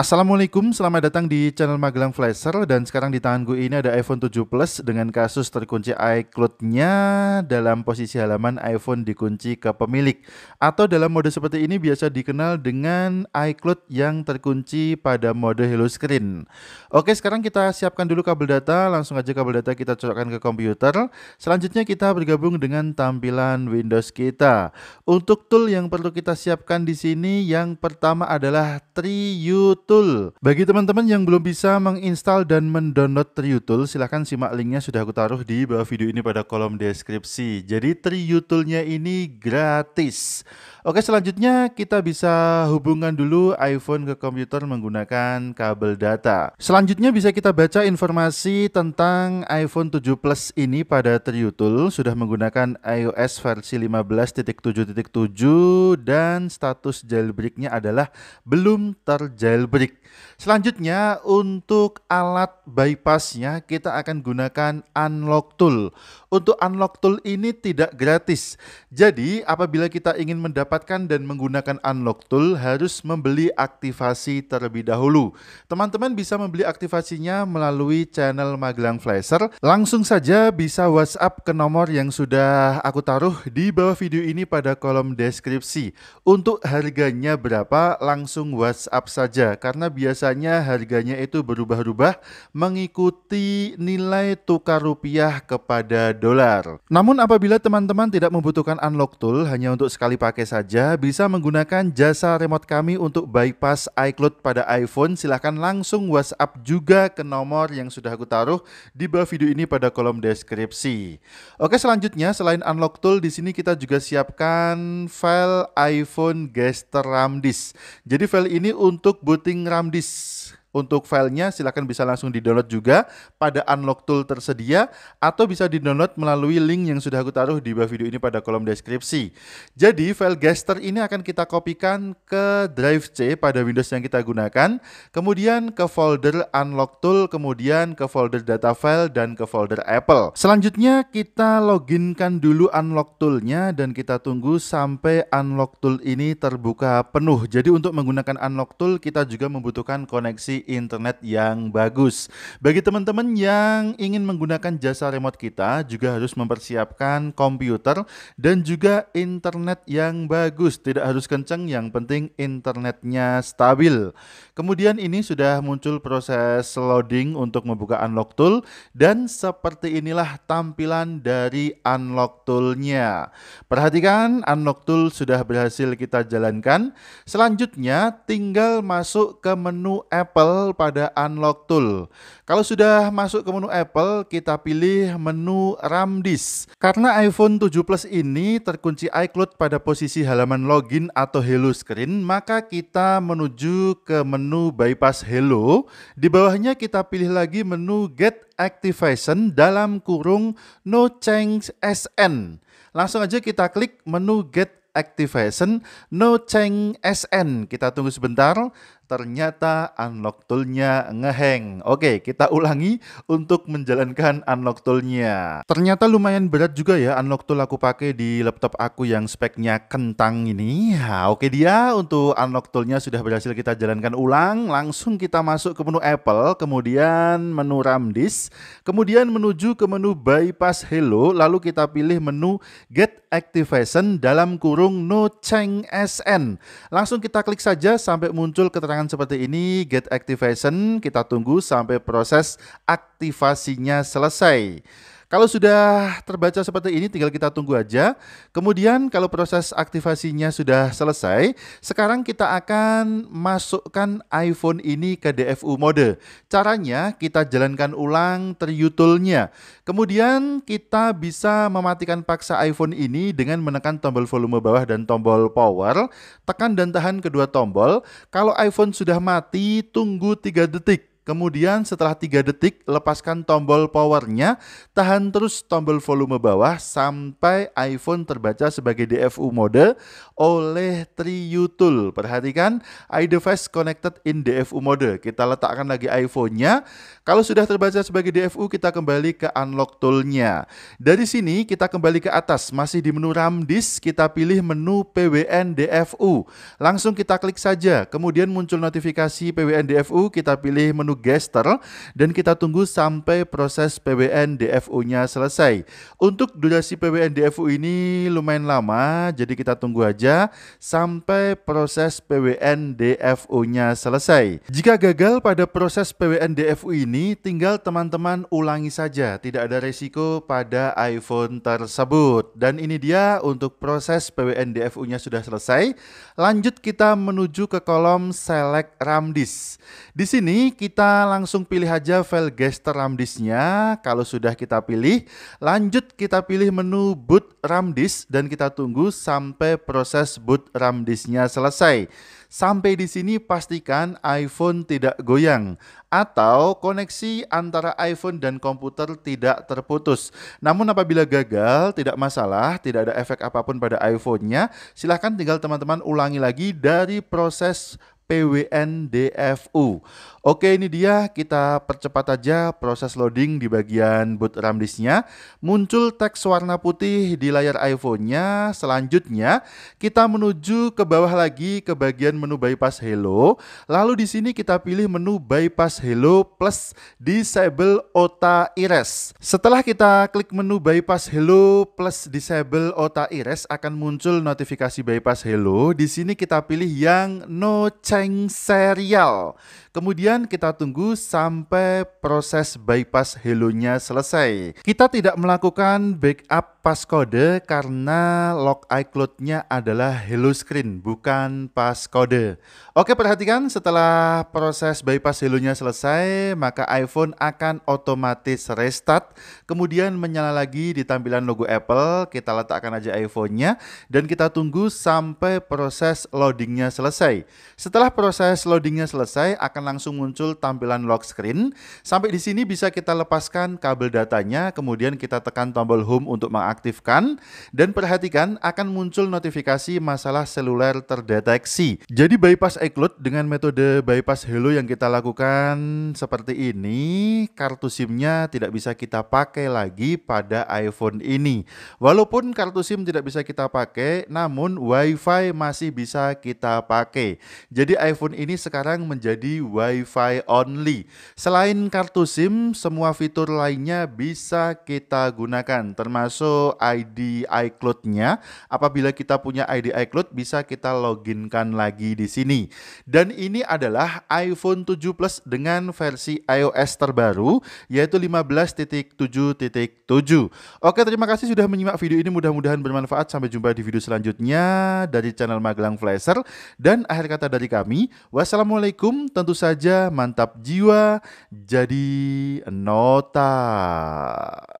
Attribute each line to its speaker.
Speaker 1: Assalamualaikum, selamat datang di channel Magelang Flasher dan sekarang di tangan gue ini ada iPhone 7 Plus dengan kasus terkunci iCloud-nya dalam posisi halaman iPhone dikunci ke pemilik atau dalam mode seperti ini biasa dikenal dengan iCloud yang terkunci pada mode hello screen. Oke, sekarang kita siapkan dulu kabel data, langsung aja kabel data kita cocokkan ke komputer. Selanjutnya kita bergabung dengan tampilan Windows kita. Untuk tool yang perlu kita siapkan di sini yang pertama adalah Triut Triutul. Bagi teman-teman yang belum bisa menginstal dan mendownload Triutul, silahkan simak linknya sudah aku taruh di bawah video ini pada kolom deskripsi. Jadi Triutulnya ini gratis. Oke selanjutnya kita bisa hubungkan dulu iPhone ke komputer menggunakan kabel data. Selanjutnya bisa kita baca informasi tentang iPhone 7 Plus ini pada Triutul sudah menggunakan iOS versi 15.7.7 dan status jailbreaknya adalah belum terjailbreak break. Selanjutnya untuk alat bypassnya kita akan gunakan unlock tool. Untuk unlock tool ini tidak gratis. Jadi apabila kita ingin mendapatkan dan menggunakan unlock tool harus membeli aktivasi terlebih dahulu. Teman-teman bisa membeli aktivasinya melalui channel Magelang Flasher. Langsung saja bisa WhatsApp ke nomor yang sudah aku taruh di bawah video ini pada kolom deskripsi. Untuk harganya berapa langsung WhatsApp saja karena biasanya harganya itu berubah-ubah mengikuti nilai tukar rupiah kepada dolar. Namun apabila teman-teman tidak membutuhkan unlock tool hanya untuk sekali pakai saja, bisa menggunakan jasa remote kami untuk bypass iCloud pada iPhone. Silahkan langsung WhatsApp juga ke nomor yang sudah aku taruh di bawah video ini pada kolom deskripsi. Oke, selanjutnya selain unlock tool di sini kita juga siapkan file iPhone Gesture RAM Disk. Jadi file ini untuk booting Ting Ramdis. Untuk filenya silahkan bisa langsung di-download juga pada Unlock Tool tersedia atau bisa di-download melalui link yang sudah aku taruh di bawah video ini pada kolom deskripsi. Jadi file Gaster ini akan kita kopikan ke drive C pada Windows yang kita gunakan, kemudian ke folder Unlock Tool, kemudian ke folder data file dan ke folder Apple. Selanjutnya kita loginkan dulu Unlock Toolnya dan kita tunggu sampai Unlock Tool ini terbuka penuh. Jadi untuk menggunakan Unlock Tool kita juga membutuhkan koneksi internet yang bagus. Bagi teman-teman yang ingin menggunakan jasa remote kita, juga harus mempersiapkan komputer dan juga internet yang bagus. Tidak harus kenceng, yang penting internetnya stabil. Kemudian ini sudah muncul proses loading untuk membuka unlock tool dan seperti inilah tampilan dari unlock toolnya. Perhatikan unlock tool sudah berhasil kita jalankan. Selanjutnya tinggal masuk ke menu Apple Apple pada Unlock Tool. Kalau sudah masuk ke menu Apple, kita pilih menu RAM disk. Karena iPhone 7 Plus ini terkunci iCloud pada posisi halaman login atau Hello Screen, maka kita menuju ke menu bypass Hello. Di bawahnya kita pilih lagi menu Get Activation dalam kurung No Change SN. Langsung aja kita klik menu Get Activation No Change SN. Kita tunggu sebentar ternyata unlock toolnya ngeheng. Oke, kita ulangi untuk menjalankan unlock toolnya. Ternyata lumayan berat juga ya unlock tool aku pakai di laptop aku yang speknya kentang ini. Ha, oke dia untuk unlock toolnya sudah berhasil kita jalankan ulang. Langsung kita masuk ke menu Apple, kemudian menu RAM disk, kemudian menuju ke menu bypass hello, lalu kita pilih menu get activation dalam kurung no change SN. Langsung kita klik saja sampai muncul keterangan seperti ini, get activation, kita tunggu sampai proses aktivasinya selesai. Kalau sudah terbaca seperti ini tinggal kita tunggu aja. Kemudian kalau proses aktivasinya sudah selesai, sekarang kita akan masukkan iPhone ini ke DFU mode. Caranya kita jalankan ulang triutulnya. Kemudian kita bisa mematikan paksa iPhone ini dengan menekan tombol volume bawah dan tombol power. Tekan dan tahan kedua tombol. Kalau iPhone sudah mati, tunggu 3 detik. Kemudian setelah 3 detik, lepaskan tombol powernya, tahan terus tombol volume bawah sampai iPhone terbaca sebagai DFU mode oleh Tool. Perhatikan, iDevice connected in DFU mode. Kita letakkan lagi iPhone-nya. Kalau sudah terbaca sebagai DFU, kita kembali ke unlock tool-nya. Dari sini, kita kembali ke atas. Masih di menu RAM disk, kita pilih menu PWN DFU. Langsung kita klik saja. Kemudian muncul notifikasi PWN DFU, kita pilih menu menu gester dan kita tunggu sampai proses PBN DFU-nya selesai. Untuk durasi PBN DFU ini lumayan lama, jadi kita tunggu aja sampai proses PBN DFU-nya selesai. Jika gagal pada proses PBN DFU ini, tinggal teman-teman ulangi saja, tidak ada resiko pada iPhone tersebut. Dan ini dia untuk proses PBN DFU-nya sudah selesai. Lanjut kita menuju ke kolom select Disk. Di sini kita kita langsung pilih aja file gester RAM disknya. Kalau sudah kita pilih, lanjut kita pilih menu boot RAM disk dan kita tunggu sampai proses boot RAM disknya selesai. Sampai di sini pastikan iPhone tidak goyang atau koneksi antara iPhone dan komputer tidak terputus. Namun apabila gagal tidak masalah, tidak ada efek apapun pada iPhone-nya. Silahkan tinggal teman-teman ulangi lagi dari proses PWNDFU. Oke ini dia kita percepat aja proses loading di bagian boot RAM disknya. Muncul teks warna putih di layar iPhone-nya. Selanjutnya kita menuju ke bawah lagi ke bagian menu bypass Hello. Lalu di sini kita pilih menu bypass Hello plus disable OTA IRES. Setelah kita klik menu bypass Hello plus disable OTA IRES akan muncul notifikasi bypass Hello. Di sini kita pilih yang no check seng serial. Kemudian kita tunggu sampai proses bypass helonya selesai. Kita tidak melakukan backup passcode karena lock iCloud-nya adalah Hello Screen, bukan passcode. Oke, perhatikan setelah proses bypass Hello-nya selesai, maka iPhone akan otomatis restart, kemudian menyala lagi di tampilan logo Apple, kita letakkan aja iPhone-nya, dan kita tunggu sampai proses loading-nya selesai. Setelah proses loading-nya selesai, akan langsung muncul tampilan lock screen. Sampai di sini bisa kita lepaskan kabel datanya, kemudian kita tekan tombol home untuk mengaktifkan aktifkan dan perhatikan akan muncul notifikasi masalah seluler terdeteksi. Jadi bypass iCloud dengan metode bypass hello yang kita lakukan seperti ini, kartu SIM-nya tidak bisa kita pakai lagi pada iPhone ini. Walaupun kartu SIM tidak bisa kita pakai, namun WiFi masih bisa kita pakai. Jadi iPhone ini sekarang menjadi WiFi only. Selain kartu SIM, semua fitur lainnya bisa kita gunakan termasuk ID iCloud-nya. Apabila kita punya ID iCloud bisa kita loginkan lagi di sini. Dan ini adalah iPhone 7 Plus dengan versi iOS terbaru yaitu 15.7.7. Oke, terima kasih sudah menyimak video ini. Mudah-mudahan bermanfaat. Sampai jumpa di video selanjutnya dari channel Magelang Flasher dan akhir kata dari kami. Wassalamualaikum. Tentu saja mantap jiwa jadi nota.